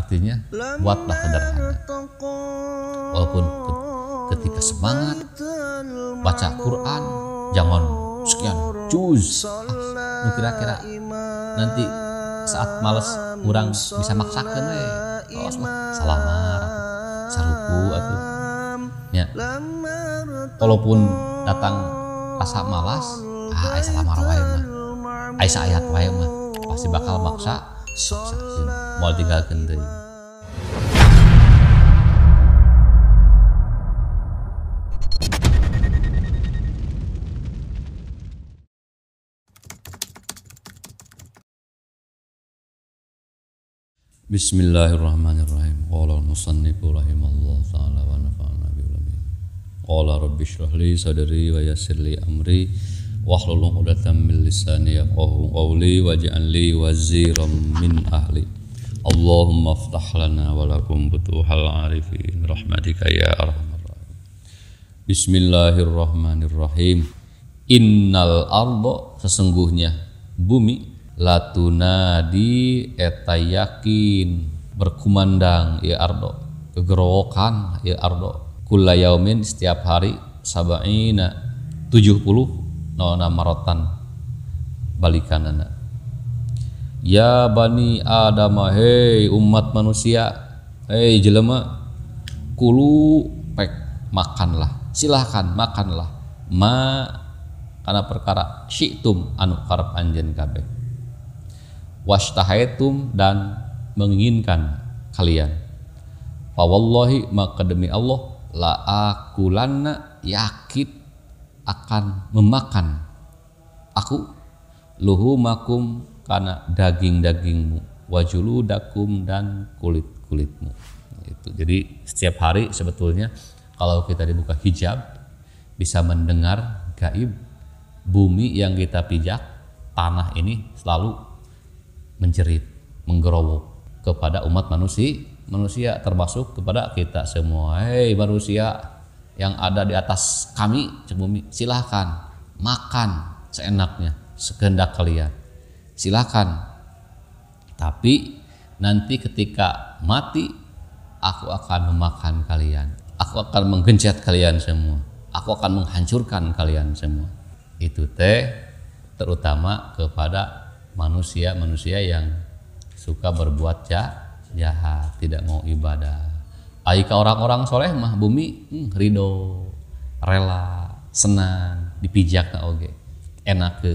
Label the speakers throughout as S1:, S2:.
S1: Artinya buatlah sederhana. Walaupun ketika semangat baca Quran jangan sekian juz. Ah, kira-kira nanti saat males kurang bisa maksakan we. Tos mah salamar saruku atau ya. Walaupun datang rasa malas, ah ai salamar wae mah. Ai ayat wae mah pasti bakal maksa mau tinggalkan deh Bismillahirrahmanirrahim. Qala al-musannif rahimallahu taala wa nafa'ana bi ulumi. Qala rabbi shrah li sadri wa yassir li amri wahlul 'uqdatam min lisani yafqahu qawli waj'al li waziran min ahli Allahumma aftah lana butuhal arifin rahmatika ya arhamar rahim Bismillahirrahmanirrahim Innal ardo sesungguhnya bumi latuna di etayakin berkumandang ya ardo kegerowokan ya ardo kulayaumin setiap hari sab'ina 70 nona marotan balikan anak Ya bani Adam hei umat manusia hei jelema kulu pek makanlah silahkan makanlah ma karena perkara syitum anu karep anjen kabeh washtahaitum dan menginginkan kalian fawallahi maka demi Allah la akulanna yakin akan memakan aku luhumakum karena daging-dagingmu wajulu dakum dan kulit-kulitmu itu jadi setiap hari sebetulnya kalau kita dibuka hijab bisa mendengar gaib bumi yang kita pijak tanah ini selalu menjerit menggerowok kepada umat manusia manusia termasuk kepada kita semua hei manusia yang ada di atas kami cebumi silahkan makan seenaknya sekendak kalian silahkan tapi nanti ketika mati aku akan memakan kalian aku akan menggencet kalian semua aku akan menghancurkan kalian semua itu teh terutama kepada manusia-manusia yang suka berbuat jahat tidak mau ibadah Aika orang-orang soleh mah bumi hmm, ridho, rela, senang, dipijak na oge, enak ke.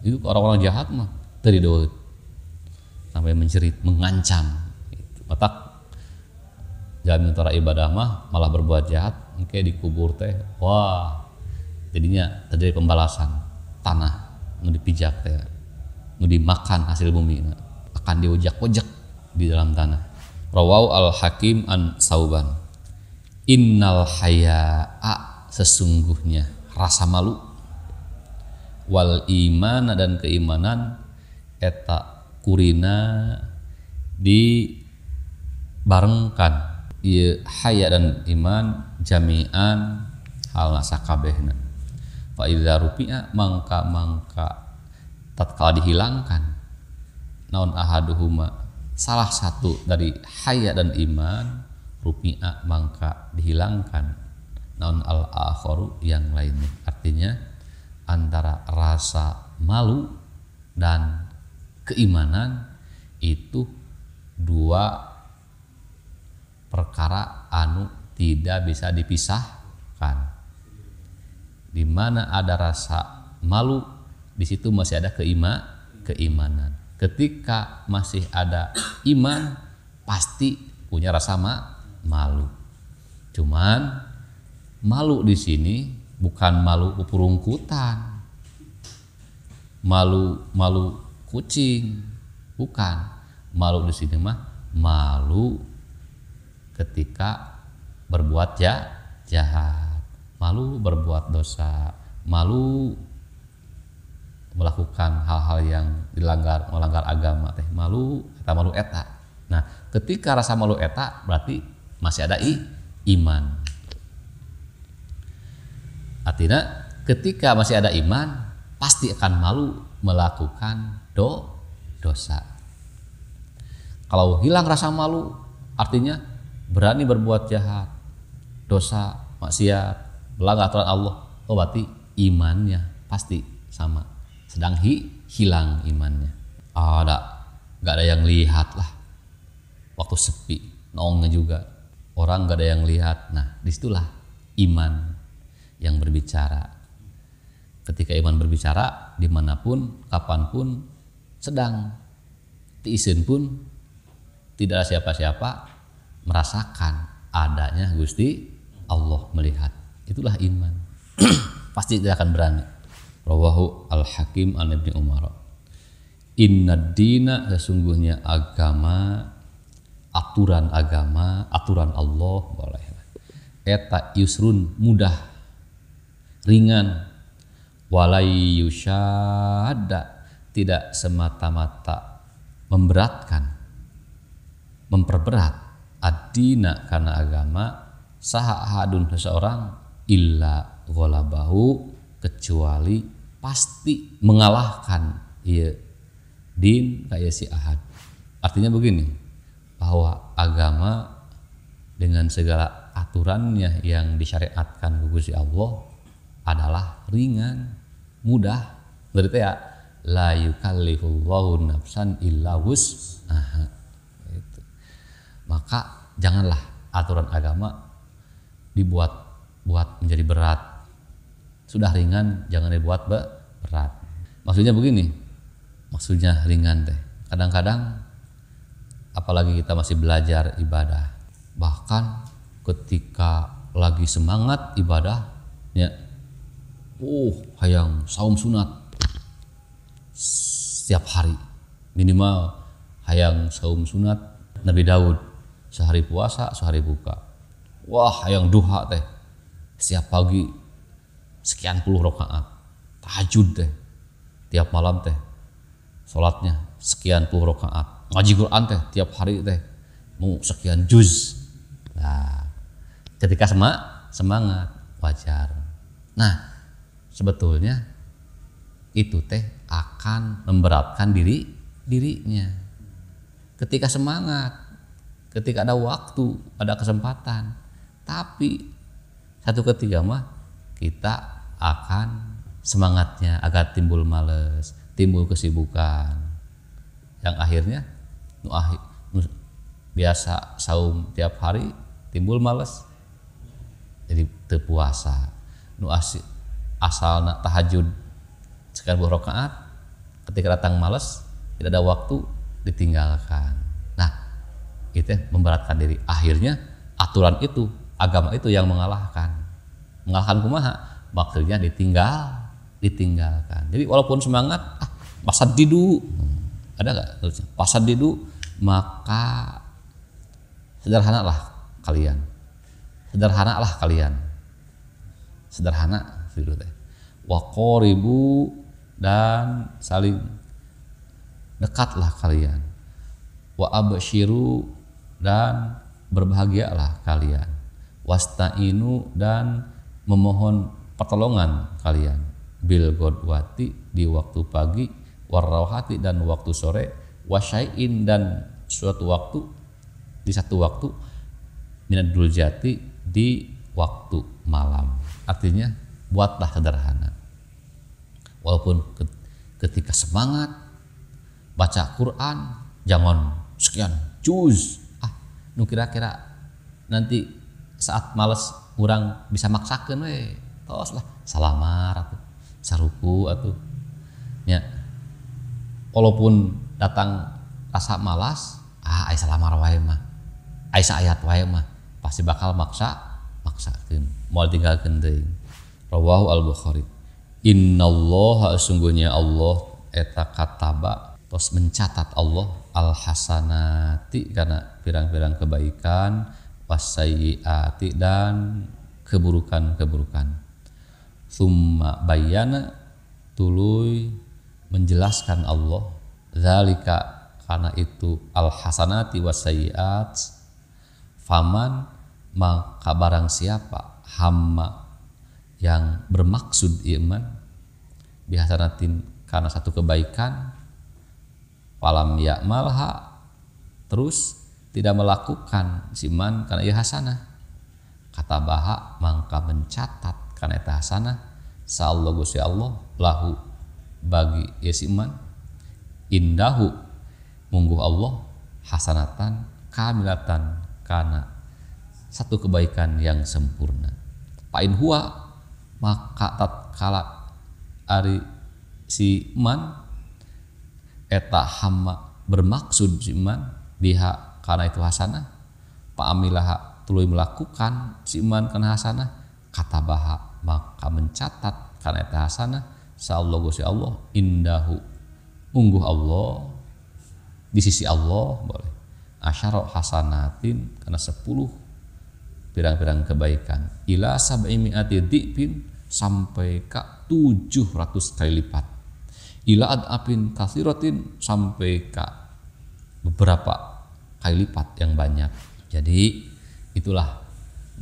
S1: Itu orang-orang jahat mah terido sampai mencerit, mengancam. Gitu. Otak jamin tora ibadah mah malah berbuat jahat, mungkin dikubur teh, wah jadinya terjadi pembalasan tanah nu dipijak teh, nu dimakan hasil bumi akan diujak ujak di dalam tanah Rawau al-Hakim an Sauban. Innal haya'a sesungguhnya rasa malu wal iman dan keimanan eta kurina di barengkan ieu haya dan iman jami'an hal nasa kabehna fa idza rupi'a mangka mangka tatkala dihilangkan naon ahaduhuma salah satu dari haya dan iman rupiah mangka dihilangkan non al akhoru yang lainnya artinya antara rasa malu dan keimanan itu dua perkara anu tidak bisa dipisahkan di mana ada rasa malu di situ masih ada keima keimanan ketika masih ada iman pasti punya rasa ma malu. Cuman malu di sini bukan malu keperungkutan. Malu malu kucing, bukan. Malu di sini mah malu ketika berbuat ja jahat, malu berbuat dosa, malu melakukan hal-hal yang dilanggar melanggar agama teh malu kata malu eta nah ketika rasa malu eta berarti masih ada i, iman artinya ketika masih ada iman pasti akan malu melakukan do dosa kalau hilang rasa malu artinya berani berbuat jahat dosa maksiat melanggar aturan Allah oh berarti imannya pasti sama sedang hi, hilang imannya ada nggak ada yang lihat lah waktu sepi nongnya juga orang nggak ada yang lihat nah disitulah iman yang berbicara ketika iman berbicara dimanapun kapanpun sedang tiisin pun tidak ada siapa-siapa merasakan adanya Gusti Allah melihat itulah iman pasti tidak akan berani Rawahu Al-Hakim an Ibn Umar. Inna dina sesungguhnya agama aturan agama, aturan Allah boleh. Eta yusrun mudah, ringan. Walai yushada tidak semata-mata memberatkan, memperberat adina karena agama sahahadun seseorang illa gholabahu kecuali pasti mengalahkan iya din kayak si ahad artinya begini bahwa agama dengan segala aturannya yang disyariatkan khususnya Allah adalah ringan mudah berita ya la yukallifullahu nafsan illa nah, itu. maka janganlah aturan agama dibuat buat menjadi berat sudah ringan jangan dibuat berat maksudnya begini maksudnya ringan teh kadang-kadang apalagi kita masih belajar ibadah bahkan ketika lagi semangat ibadah ya uh hayang saum sunat setiap hari minimal hayang saum sunat Nabi Daud sehari puasa sehari buka wah hayang duha teh setiap pagi sekian puluh rakaat tahajud teh tiap malam teh sholatnya sekian puluh rakaat ngaji Quran teh tiap hari teh mau sekian juz nah ketika semangat semangat wajar nah sebetulnya itu teh akan memberatkan diri dirinya ketika semangat ketika ada waktu ada kesempatan tapi satu ketiga mah kita akan semangatnya agar timbul males, timbul kesibukan. Yang akhirnya biasa saum tiap hari timbul males. Jadi terpuasa. Nu asal nak tahajud sekian buah rokaat ketika datang males tidak ada waktu ditinggalkan nah itu memberatkan diri akhirnya aturan itu agama itu yang mengalahkan mengalahkan kumaha maksudnya ditinggal ditinggalkan jadi walaupun semangat ah pasat didu hmm, ada nggak terusnya pasat didu maka sederhanalah kalian sederhanalah kalian sederhana virus teh ribu dan saling dekatlah kalian wa abshiru dan berbahagialah kalian wastainu dan memohon pertolongan kalian bil godwati di waktu pagi warrawhati dan waktu sore wasyai'in dan suatu waktu di satu waktu minadul jati di waktu malam artinya buatlah sederhana walaupun ketika semangat baca Quran jangan sekian juz ah nu kira-kira nanti saat males kurang bisa maksakan we tos lah salamar aku saruku atau ya walaupun datang rasa malas ah ay salamar wae mah Aisyah ayat wae mah pasti bakal maksa maksakan mau tinggal kendeng rawahu al bukhari inna allah, sungguhnya Allah eta kataba terus mencatat Allah al hasanati karena pirang-pirang kebaikan wasayiati dan keburukan-keburukan. Summa bayana tuluy menjelaskan Allah zalika karena itu al hasanati wasayiat faman maka barang siapa hamma yang bermaksud iman bihasanatin karena satu kebaikan falam ya malha terus tidak melakukan siman karena ia hasanah kata bahak mangka mencatat karena itu hasanah sallallahu gusti Allah lahu bagi ia siman indahu mungguh Allah hasanatan kamilatan karena satu kebaikan yang sempurna pain huwa maka tatkala ari si man eta hama bermaksud si man biha karena itu hasanah pak amilah tului melakukan siman karena hasanah kata bahak maka mencatat karena itu hasanah Allah gusti Allah indahu ungguh Allah di sisi Allah boleh asyara hasanatin karena sepuluh pirang-pirang kebaikan ila sab'i mi'ati di'pin sampai ke tujuh ratus kali lipat ila adapin kathiratin kasiratin sampai ke beberapa kali lipat yang banyak. Jadi itulah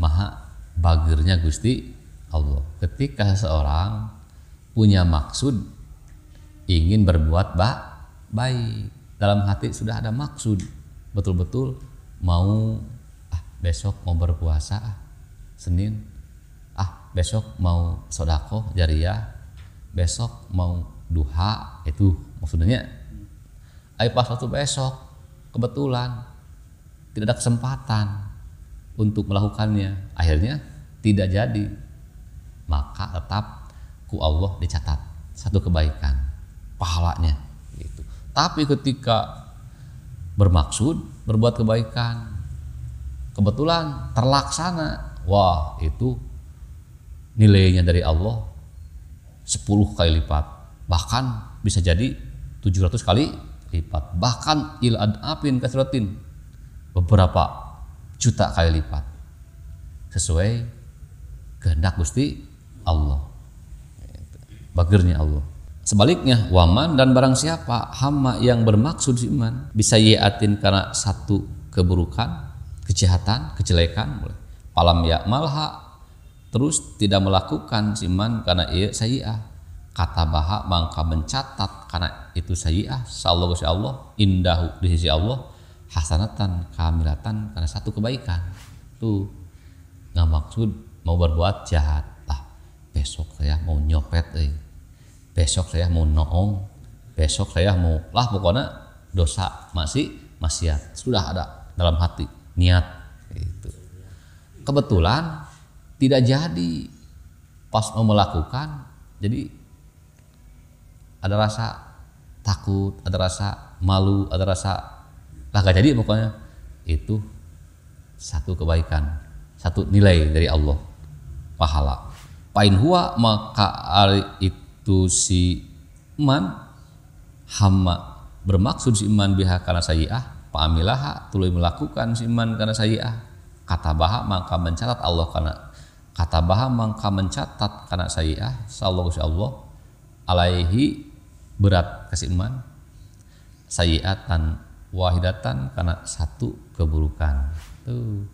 S1: maha bagirnya Gusti Allah. Ketika seseorang punya maksud ingin berbuat ba baik, dalam hati sudah ada maksud betul-betul mau ah besok mau berpuasa ah Senin ah besok mau sodako jariah besok mau duha itu maksudnya ayo pas waktu besok kebetulan tidak ada kesempatan untuk melakukannya akhirnya tidak jadi maka tetap ku Allah dicatat satu kebaikan pahalanya gitu tapi ketika bermaksud berbuat kebaikan kebetulan terlaksana wah itu nilainya dari Allah 10 kali lipat bahkan bisa jadi 700 kali lipat bahkan ilad apin kasratin beberapa juta kali lipat sesuai kehendak Gusti Allah bagernya Allah sebaliknya waman dan barang siapa hama yang bermaksud iman bisa yiatin karena satu keburukan kejahatan kejelekan boleh palam ya malha terus tidak melakukan siman karena ia sayia kata baha mangka mencatat karena itu sayia sallallahu Allah indahu di sisi Allah hasanatan kamilatan karena satu kebaikan tuh nggak maksud mau berbuat jahat lah besok saya mau nyopet eh. besok saya mau noong besok saya mau lah pokoknya dosa masih maksiat sudah ada dalam hati niat itu kebetulan tidak jadi pas mau melakukan jadi ada rasa takut ada rasa malu ada rasa lah gak jadi pokoknya itu satu kebaikan satu nilai dari Allah pahala pain huwa maka itu si iman hama bermaksud si iman biha karena sayyi'ah pamilaha tuluy melakukan si iman karena sayyi'ah kata baha maka mencatat Allah karena kata baha maka mencatat karena sayyi'ah sallallahu Allah alaihi berat kasih iman sayiatan wahidatan karena satu keburukan tuh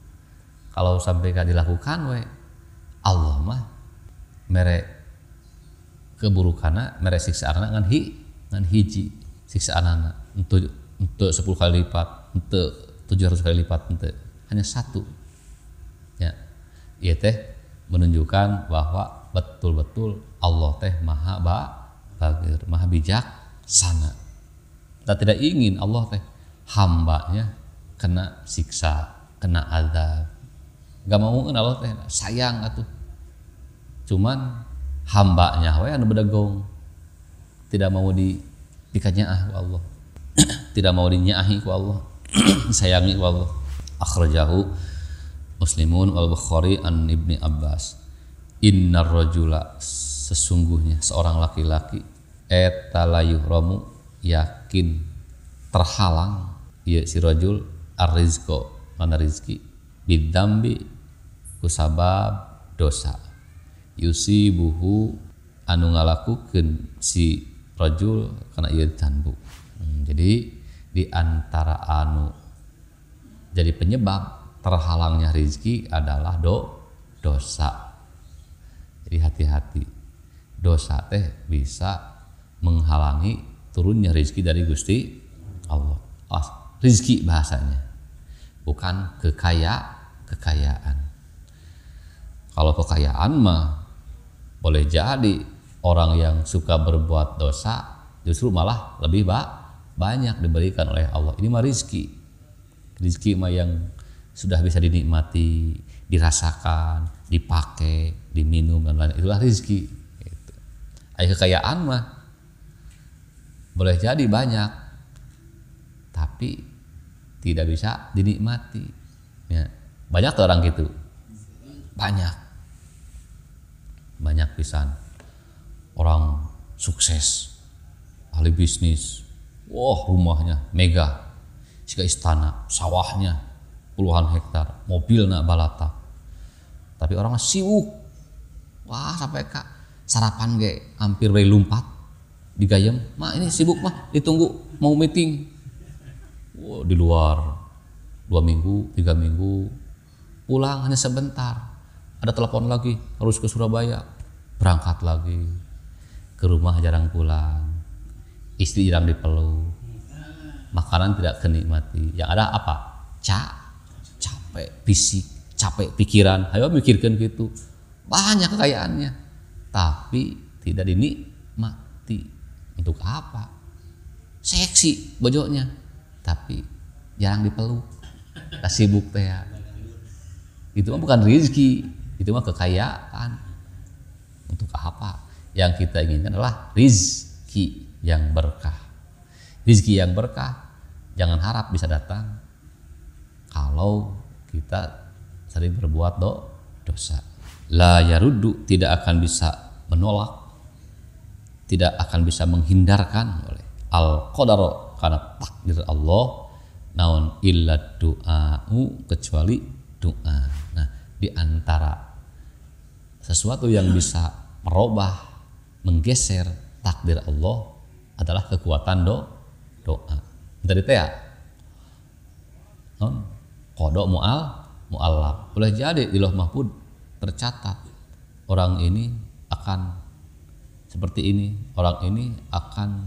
S1: kalau sampai gak dilakukan we Allah mah merek keburukan merek siksa anak kan hi kan hiji siksa anak untuk untuk sepuluh kali lipat untuk tujuh ratus kali lipat untuk hanya satu ya iya teh menunjukkan bahwa betul-betul Allah teh maha ba bagir maha bijak sana kita tidak ingin Allah teh hambanya kena siksa, kena azab. Gak mau Allah teh sayang atuh. Cuman hambanya we anu bedagong. Tidak mau di dikanya ku Allah. Tidak mau dinyahi ku Allah. Sayangi ku Allah. Akhrajahu Muslimun wal Bukhari an Ibni Abbas. Innar rajula sesungguhnya seorang laki-laki etalayu romu yakin terhalang ya si rajul arrizqo mana rizki bidambi kusabab dosa yusi buhu anu ngalakukeun si rojul karena ieu tanbu hmm, jadi di antara anu jadi penyebab terhalangnya rizki adalah do dosa jadi hati-hati dosa teh bisa menghalangi turunnya rizki dari Gusti Allah rizki bahasanya bukan kekaya kekayaan kalau kekayaan mah boleh jadi orang yang suka berbuat dosa justru malah lebih ba banyak diberikan oleh Allah ini mah rizki rizki mah yang sudah bisa dinikmati dirasakan dipakai diminum dan lain lain itulah rizki gitu. kekayaan mah boleh jadi banyak tapi tidak bisa dinikmati. Ya. Banyak tuh orang gitu. Banyak. Banyak pisan. Orang sukses, ahli bisnis, wah rumahnya mega, jika istana, sawahnya puluhan hektar, mobil mobilnya balata. Tapi orang sibuk, wah sampai kak sarapan ge hampir dari lumpat digayam, mak ini sibuk mah ditunggu mau meeting di luar dua minggu, tiga minggu, pulang hanya sebentar. Ada telepon lagi, harus ke Surabaya, berangkat lagi, ke rumah jarang pulang, istri jarang dipeluk, makanan tidak kenikmati. Yang ada apa? Ca, capek fisik, capek pikiran. Ayo mikirkan gitu. Banyak kekayaannya, tapi tidak dinikmati. Untuk apa? Seksi bojonya tapi jarang dipeluk tak sibuk teh ya. itu mah bukan rezeki, itu mah kekayaan untuk apa yang kita inginkan adalah rezeki yang berkah rezeki yang berkah jangan harap bisa datang kalau kita sering berbuat do dosa la yarudu tidak akan bisa menolak tidak akan bisa menghindarkan oleh al qadar karena takdir Allah naon illa doa'u kecuali doa. Nah, di antara sesuatu yang bisa merubah, menggeser takdir Allah adalah kekuatan do doa. Dari teh ya? non kodok mual mualaf boleh jadi di loh mahfud tercatat orang ini akan seperti ini orang ini akan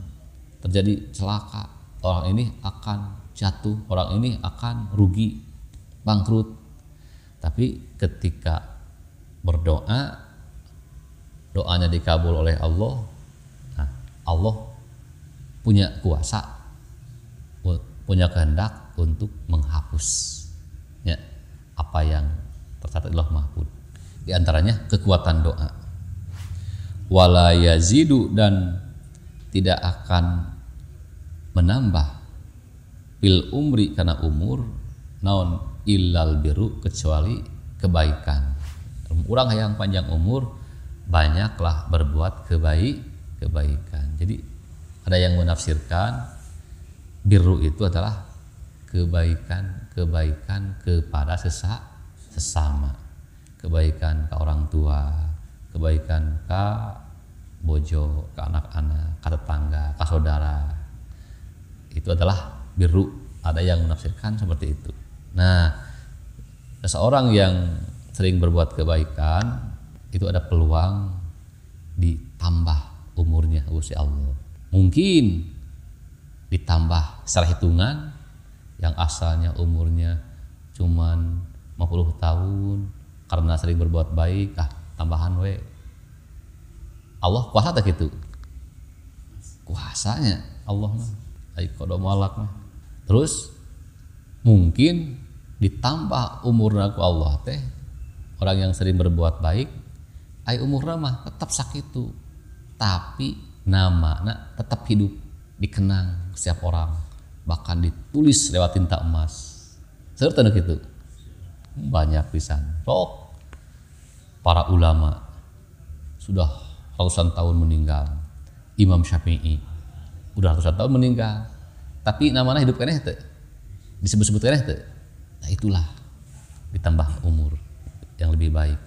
S1: terjadi celaka orang ini akan jatuh, orang ini akan rugi, bangkrut. Tapi ketika berdoa, doanya dikabul oleh Allah, nah, Allah punya kuasa, punya kehendak untuk menghapus ya, apa yang tercatat Allah mahfud. Di antaranya kekuatan doa. Wala yazidu dan tidak akan menambah bil umri karena umur naon ilal biru kecuali kebaikan orang yang panjang umur banyaklah berbuat kebaik kebaikan jadi ada yang menafsirkan biru itu adalah kebaikan kebaikan kepada sesa, sesama kebaikan ke orang tua kebaikan ke bojo ke anak-anak ke tetangga ke saudara itu adalah biru. Ada yang menafsirkan seperti itu. Nah, seseorang yang sering berbuat kebaikan itu ada peluang ditambah umurnya usia oh, Allah. Mungkin ditambah secara hitungan yang asalnya umurnya cuman 50 tahun karena sering berbuat baik ah tambahan we Allah kuasa tak itu kuasanya Allah ai kodo mah terus mungkin ditambah umurnya ku Allah teh orang yang sering berbuat baik ai umurna mah tetap sakit tuh, tapi nama nak tetap hidup dikenang setiap orang bahkan ditulis lewat tinta emas serta gitu banyak pisan rok para ulama sudah ratusan tahun meninggal Imam Syafi'i udah ratusan tahun meninggal tapi namanya hidup kan itu disebut-sebut kan itu nah itulah ditambah umur yang lebih baik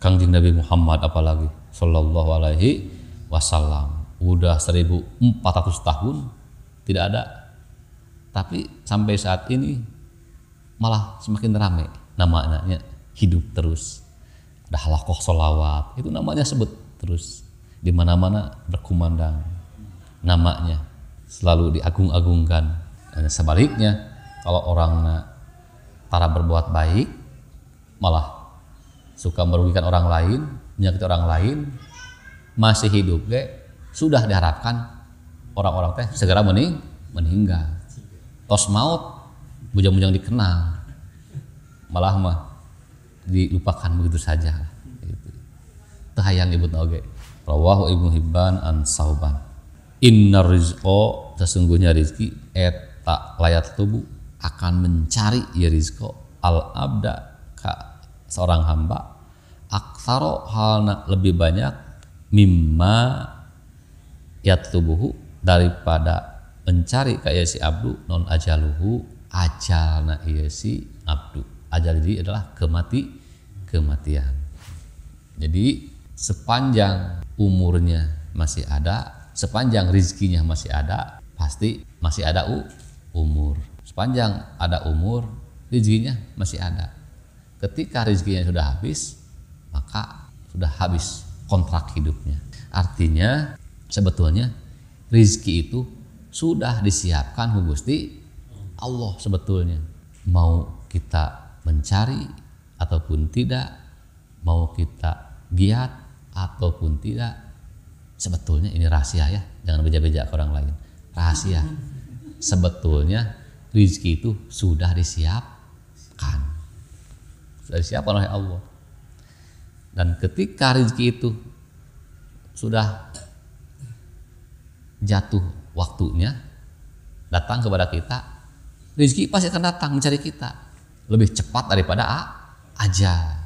S1: kangjeng Nabi Muhammad apalagi Shallallahu Alaihi Wasallam udah 1400 tahun tidak ada tapi sampai saat ini malah semakin ramai namanya hidup terus ada halakoh solawat itu namanya sebut terus di mana mana berkumandang namanya selalu diagung-agungkan. Dan sebaliknya, kalau orang para berbuat baik, malah suka merugikan orang lain, menyakiti orang lain, masih hidup ge, sudah diharapkan orang-orang teh segera mening meninggal. Tos maut bujang-bujang dikenal, malah mah dilupakan begitu saja. itu Tahayang ibu oge. Rawahu Ibnu Hibban an Sauban. Inna rizqo sesungguhnya rizki eta eh, layat tubuh akan mencari ya rizko al abda ka seorang hamba aksaro halna lebih banyak mimma yat tubuhu daripada mencari kayak si abdu non ajaluhu ajalna iya si abdu ajal jadi adalah kemati kematian jadi sepanjang umurnya masih ada sepanjang rizkinya masih ada pasti masih ada u, umur. Sepanjang ada umur, rezekinya masih ada. Ketika rezekinya sudah habis, maka sudah habis kontrak hidupnya. Artinya sebetulnya rezeki itu sudah disiapkan Gusti Allah sebetulnya. Mau kita mencari ataupun tidak, mau kita giat ataupun tidak, sebetulnya ini rahasia ya, jangan beja-beja ke orang lain rahasia. Sebetulnya rizki itu sudah disiapkan. Sudah disiapkan oleh Allah. Dan ketika rizki itu sudah jatuh waktunya datang kepada kita, rizki pasti akan datang mencari kita lebih cepat daripada A, aja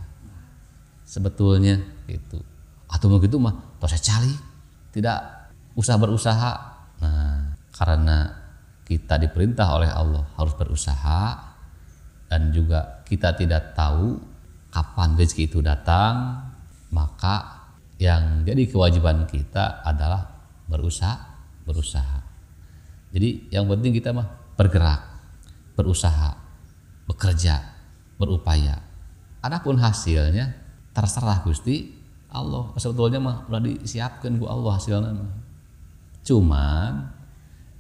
S1: sebetulnya itu atau begitu mah terus saya cari tidak usah berusaha karena kita diperintah oleh Allah harus berusaha dan juga kita tidak tahu kapan rezeki itu datang maka yang jadi kewajiban kita adalah berusaha berusaha jadi yang penting kita mah bergerak berusaha bekerja berupaya adapun hasilnya terserah Gusti Allah sebetulnya mah udah disiapkan buat Allah hasilnya cuman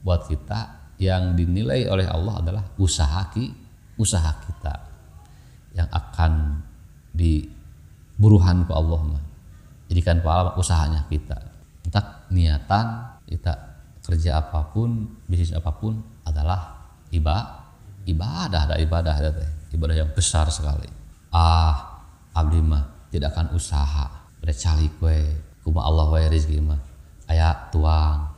S1: buat kita yang dinilai oleh Allah adalah usaha ki, usaha kita yang akan diburuhan ke Allah mah. Jadikan pahala usahanya kita. Entah niatan kita kerja apapun, bisnis apapun adalah ibadah, ibadah ada ibadah ada teh. ibadah yang besar sekali. Ah, abdi mah tidak akan usaha, bercalik calik we, kuma Allah we rezeki mah, ayak tuang,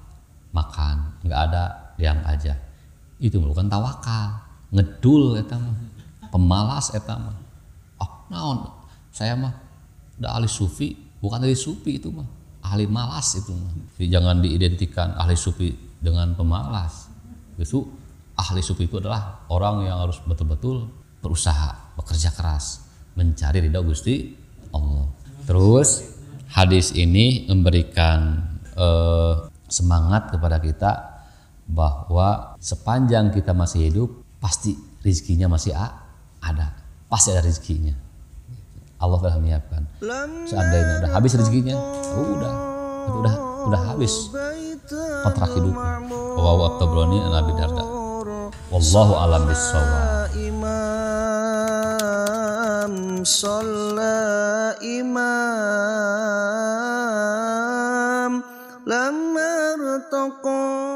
S1: makan, nggak ada diam aja itu bukan tawakal ngedul eta pemalas eta mah oh naon saya mah udah ahli sufi bukan ahli sufi itu mah ahli malas itu mah Jadi jangan diidentikan ahli sufi dengan pemalas itu ahli sufi itu adalah orang yang harus betul-betul berusaha bekerja keras mencari ridha Gusti Allah terus hadis ini memberikan uh, semangat kepada kita bahwa sepanjang kita masih hidup pasti rizkinya masih ada pasti ada rizkinya Allah telah menyiapkan seandainya udah habis rezekinya oh, udah itu udah udah habis kontrak hidupnya wa tabrani an darda wallahu alam bisawab imam